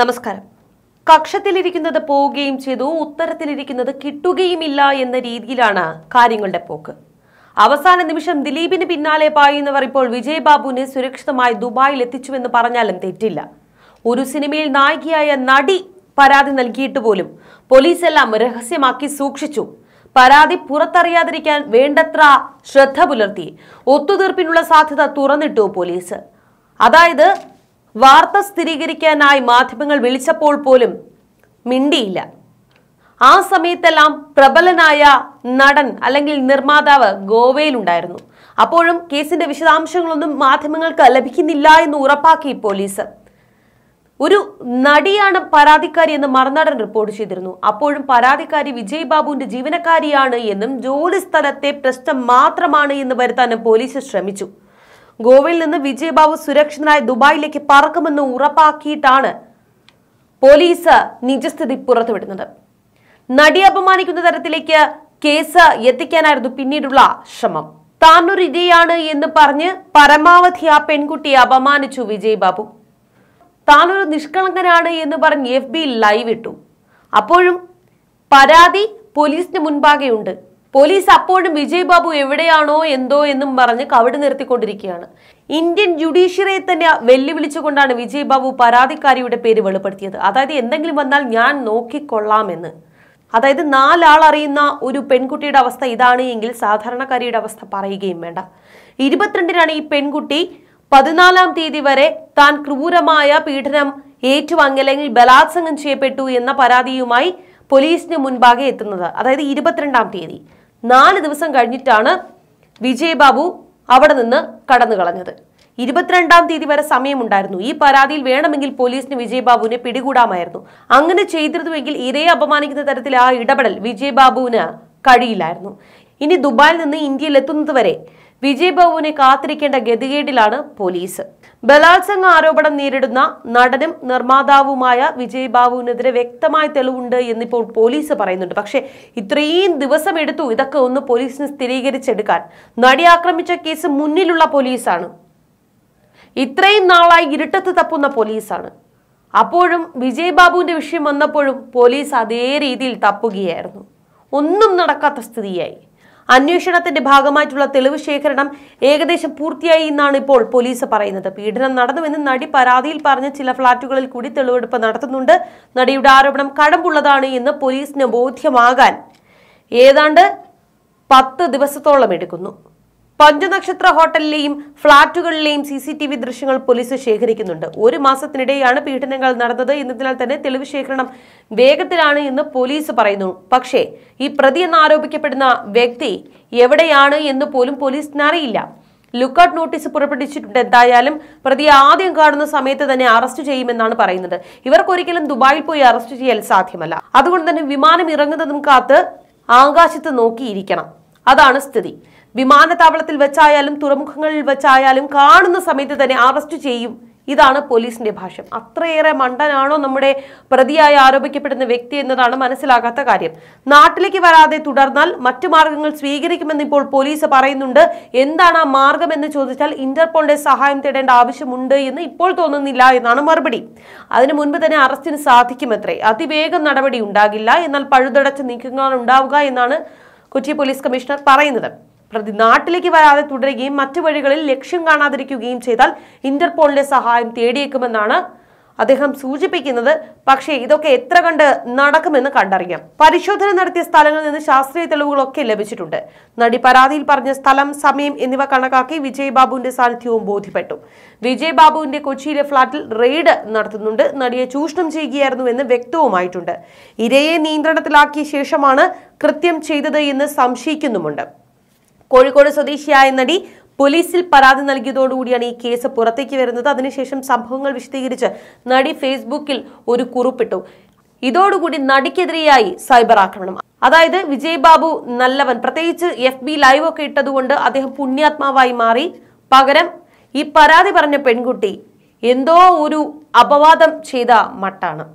നമസ്കാരം കക്ഷത്തിലിരിക്കുന്നത് പോവുകയും ചെയ്തു ഉത്തരത്തിലിരിക്കുന്നത് കിട്ടുകയുമില്ല എന്ന രീതിയിലാണ് കാര്യങ്ങളുടെ പോക്ക് അവസാന നിമിഷം ദിലീപിന് പിന്നാലെ പായുന്നവർ ഇപ്പോൾ വിജയ്ബാബുവിനെ സുരക്ഷിതമായി ദുബായിൽ എത്തിച്ചുവെന്ന് പറഞ്ഞാലും തെറ്റില്ല ഒരു സിനിമയിൽ നായികയായ നടി പരാതി നൽകിയിട്ട് പോലും പോലീസ് എല്ലാം രഹസ്യമാക്കി സൂക്ഷിച്ചു പരാതി പുറത്തറിയാതിരിക്കാൻ വേണ്ടത്ര ശ്രദ്ധ പുലർത്തി ഒത്തുതീർപ്പിനുള്ള സാധ്യത തുറന്നിട്ടു പോലീസ് അതായത് വാർത്ത സ്ഥിരീകരിക്കാനായി മാധ്യമങ്ങൾ വിളിച്ചപ്പോൾ പോലും മിണ്ടിയില്ല ആ സമയത്തെല്ലാം പ്രബലനായ നടൻ അല്ലെങ്കിൽ നിർമ്മാതാവ് ഗോവയിലുണ്ടായിരുന്നു അപ്പോഴും കേസിന്റെ വിശദാംശങ്ങളൊന്നും മാധ്യമങ്ങൾക്ക് ലഭിക്കുന്നില്ല എന്ന് ഉറപ്പാക്കി പോലീസ് ഒരു നടിയാണ് പരാതിക്കാരി എന്ന് മറുനടൻ റിപ്പോർട്ട് ചെയ്തിരുന്നു അപ്പോഴും പരാതിക്കാരി വിജയ് ബാബുവിന്റെ ജീവനക്കാരിയാണ് എന്നും ജോലി സ്ഥലത്തെ പ്രശ്നം മാത്രമാണ് എന്ന് വരുത്താനും പോലീസ് ശ്രമിച്ചു ഗോവയിൽ നിന്ന് വിജയബാബു സുരക്ഷിതനായ ദുബായിലേക്ക് പറക്കുമെന്ന് ഉറപ്പാക്കിയിട്ടാണ് പോലീസ് നിജസ്ഥിതി പുറത്തുവിടുന്നത് നടിയെ അപമാനിക്കുന്ന തരത്തിലേക്ക് കേസ് എത്തിക്കാനായിരുന്നു പിന്നീടുള്ള ശ്രമം താനൊരു ഇരയാണ് എന്ന് പറഞ്ഞ് പരമാവധി ആ പെൺകുട്ടിയെ അപമാനിച്ചു വിജയ് ബാബു താനൊരു നിഷ്കളങ്കനാണ് എന്ന് പറഞ്ഞ് എഫ് ബി ലൈവ് ഇട്ടു അപ്പോഴും പരാതി പോലീസിന് മുൻപാകെയുണ്ട് പോലീസ് അപ്പോഴും വിജയ് ബാബു എവിടെയാണോ എന്തോ എന്നും പറഞ്ഞ് കവിട് നിർത്തിക്കൊണ്ടിരിക്കുകയാണ് ഇന്ത്യൻ ജുഡീഷ്യറിയെ തന്നെ വെല്ലുവിളിച്ചുകൊണ്ടാണ് വിജയ് ബാബു പരാതിക്കാരിയുടെ പേര് വെളിപ്പെടുത്തിയത് അതായത് എന്തെങ്കിലും വന്നാൽ ഞാൻ നോക്കിക്കൊള്ളാമെന്ന് അതായത് നാലാൾ അറിയുന്ന ഒരു പെൺകുട്ടിയുടെ അവസ്ഥ ഇതാണ് എങ്കിൽ സാധാരണക്കാരിയുടെ അവസ്ഥ പറയുകയും വേണ്ട ഇരുപത്തിരണ്ടിനാണ് ഈ പെൺകുട്ടി പതിനാലാം തീയതി വരെ താൻ ക്രൂരമായ പീഡനം അല്ലെങ്കിൽ ബലാത്സംഗം ചെയ്യപ്പെട്ടു എന്ന പരാതിയുമായി പോലീസിന് മുൻപാകെ എത്തുന്നത് അതായത് ഇരുപത്തിരണ്ടാം തീയതി നാല് ദിവസം കഴിഞ്ഞിട്ടാണ് വിജയബാബു അവിടെ നിന്ന് കടന്നു കളഞ്ഞത് ഇരുപത്തിരണ്ടാം തീയതി വരെ സമയമുണ്ടായിരുന്നു ഈ പരാതിയിൽ വേണമെങ്കിൽ പോലീസിന് വിജയബാബുവിനെ പിടികൂടാമായിരുന്നു അങ്ങനെ ചെയ്തിരുന്നുവെങ്കിൽ ഇരയെ അപമാനിക്കുന്ന തരത്തിൽ ആ ഇടപെടൽ വിജയബാബുവിന് കഴിയില്ലായിരുന്നു ഇനി ദുബായിൽ നിന്ന് ഇന്ത്യയിലെത്തുന്നത് വരെ വിജയബാബുവിനെ കാത്തിരിക്കേണ്ട ഗതികേടിലാണ് പോലീസ് ബലാത്സംഗ ആരോപണം നേരിടുന്ന നടനും നിർമ്മാതാവുമായ വിജയ് ബാബുവിനെതിരെ വ്യക്തമായ തെളിവുണ്ട് എന്നിപ്പോൾ പോലീസ് പറയുന്നുണ്ട് പക്ഷേ ഇത്രയും ദിവസം എടുത്തു ഇതൊക്കെ ഒന്ന് പോലീസിന് സ്ഥിരീകരിച്ചെടുക്കാൻ നടി ആക്രമിച്ച കേസ് മുന്നിലുള്ള പോലീസാണ് ഇത്രയും നാളായി ഇരുട്ടത്ത് തപ്പുന്ന പോലീസാണ് അപ്പോഴും വിജയ് ബാബുവിന്റെ വിഷയം വന്നപ്പോഴും പോലീസ് അതേ രീതിയിൽ തപ്പുകയായിരുന്നു ഒന്നും നടക്കാത്ത സ്ഥിതിയായി അന്വേഷണത്തിന്റെ ഭാഗമായിട്ടുള്ള തെളിവ് ശേഖരണം ഏകദേശം പൂർത്തിയായി എന്നാണ് ഇപ്പോൾ പോലീസ് പറയുന്നത് പീഡനം നടന്നുവെന്ന് നടി പരാതിയിൽ പറഞ്ഞ ചില ഫ്ളാറ്റുകളിൽ കൂടി തെളിവെടുപ്പ് നടത്തുന്നുണ്ട് നടിയുടെ ആരോപണം കടമ്പുള്ളതാണ് എന്ന് പോലീസിന് ബോധ്യമാകാൻ ഏതാണ്ട് പത്ത് ദിവസത്തോളം എടുക്കുന്നു പഞ്ചനക്ഷത്ര ഹോട്ടലിലെയും ഫ്ളാറ്റുകളിലെയും സി സി ടി വി ദൃശ്യങ്ങൾ പോലീസ് ശേഖരിക്കുന്നുണ്ട് ഒരു മാസത്തിനിടെയാണ് പീഡനങ്ങൾ നടന്നത് എന്നതിനാൽ തന്നെ തെളിവ് ശേഖരണം വേഗത്തിലാണ് എന്ന് പോലീസ് പറയുന്നു പക്ഷേ ഈ പ്രതി എന്നാരോപിക്കപ്പെടുന്ന വ്യക്തി എവിടെയാണ് എന്ന് പോലും പോലീസിന് അറിയില്ല ലുക്കൌട്ട് നോട്ടീസ് പുറപ്പെടുവിച്ചിട്ടുണ്ട് എന്തായാലും പ്രതി ആദ്യം കാണുന്ന സമയത്ത് തന്നെ അറസ്റ്റ് ചെയ്യുമെന്നാണ് പറയുന്നത് ഇവർക്കൊരിക്കലും ദുബായിൽ പോയി അറസ്റ്റ് ചെയ്യാൻ സാധ്യമല്ല അതുകൊണ്ട് തന്നെ വിമാനം ഇറങ്ങുന്നതും കാത്ത് ആകാശത്ത് നോക്കിയിരിക്കണം അതാണ് സ്ഥിതി വിമാനത്താവളത്തിൽ വെച്ചായാലും തുറമുഖങ്ങളിൽ വെച്ചായാലും കാണുന്ന സമയത്ത് തന്നെ അറസ്റ്റ് ചെയ്യും ഇതാണ് പോലീസിന്റെ ഭാഷ അത്രയേറെ മണ്ടനാണോ നമ്മുടെ പ്രതിയായി ആരോപിക്കപ്പെടുന്ന വ്യക്തി എന്നതാണ് മനസ്സിലാകാത്ത കാര്യം നാട്ടിലേക്ക് വരാതെ തുടർന്നാൽ മറ്റു മാർഗങ്ങൾ സ്വീകരിക്കുമെന്ന് ഇപ്പോൾ പോലീസ് പറയുന്നുണ്ട് എന്താണ് ആ മാർഗം എന്ന് ചോദിച്ചാൽ ഇന്റർപോളിന്റെ സഹായം തേടേണ്ട ആവശ്യമുണ്ട് എന്ന് ഇപ്പോൾ തോന്നുന്നില്ല എന്നാണ് മറുപടി അതിനു മുൻപ് തന്നെ അറസ്റ്റിന് സാധിക്കുമത്രേ അതിവേഗം നടപടി ഉണ്ടാകില്ല എന്നാൽ പഴുതടച്ച് നീക്കങ്ങളാണ് ഉണ്ടാവുക എന്നാണ് കൊച്ചി പോലീസ് കമ്മീഷണർ പറയുന്നത് പ്രതി നാട്ടിലേക്ക് വരാതെ തുടരുകയും മറ്റു വഴികളിൽ ലക്ഷ്യം കാണാതിരിക്കുകയും ചെയ്താൽ ഇന്റർപോളിന്റെ സഹായം തേടിയേക്കുമെന്നാണ് അദ്ദേഹം സൂചിപ്പിക്കുന്നത് പക്ഷേ ഇതൊക്കെ എത്ര കണ്ട് നടക്കുമെന്ന് കണ്ടറിയാം പരിശോധന നടത്തിയ സ്ഥലങ്ങളിൽ നിന്ന് ശാസ്ത്രീയ തെളിവുകളൊക്കെ ലഭിച്ചിട്ടുണ്ട് നടി പരാതിയിൽ പറഞ്ഞ സ്ഥലം സമയം എന്നിവ കണക്കാക്കി ബാബുവിന്റെ സാന്നിധ്യവും ബോധ്യപ്പെട്ടു ബാബുവിന്റെ കൊച്ചിയിലെ ഫ്ളാറ്റിൽ റെയ്ഡ് നടത്തുന്നുണ്ട് നടിയെ ചൂഷണം ചെയ്യുകയായിരുന്നു എന്ന് വ്യക്തവുമായിട്ടുണ്ട് ഇരയെ നിയന്ത്രണത്തിലാക്കിയ ശേഷമാണ് കൃത്യം ചെയ്തത് എന്ന് സംശയിക്കുന്നുമുണ്ട് കോഴിക്കോട് സ്വദേശിയായ നടി പോലീസിൽ പരാതി നൽകിയതോടുകൂടിയാണ് ഈ കേസ് പുറത്തേക്ക് വരുന്നത് അതിനുശേഷം സംഭവങ്ങൾ വിശദീകരിച്ച് നടി ഫേസ്ബുക്കിൽ ഒരു കുറിപ്പിട്ടു ഇതോടുകൂടി നടിക്കെതിരെയായി സൈബർ ആക്രമണം അതായത് വിജയ് ബാബു നല്ലവൻ പ്രത്യേകിച്ച് എഫ് ബി ലൈവ് ഒക്കെ ഇട്ടതുകൊണ്ട് അദ്ദേഹം പുണ്യാത്മാവായി മാറി പകരം ഈ പരാതി പറഞ്ഞ പെൺകുട്ടി എന്തോ ഒരു അപവാദം ചെയ്ത മട്ടാണ്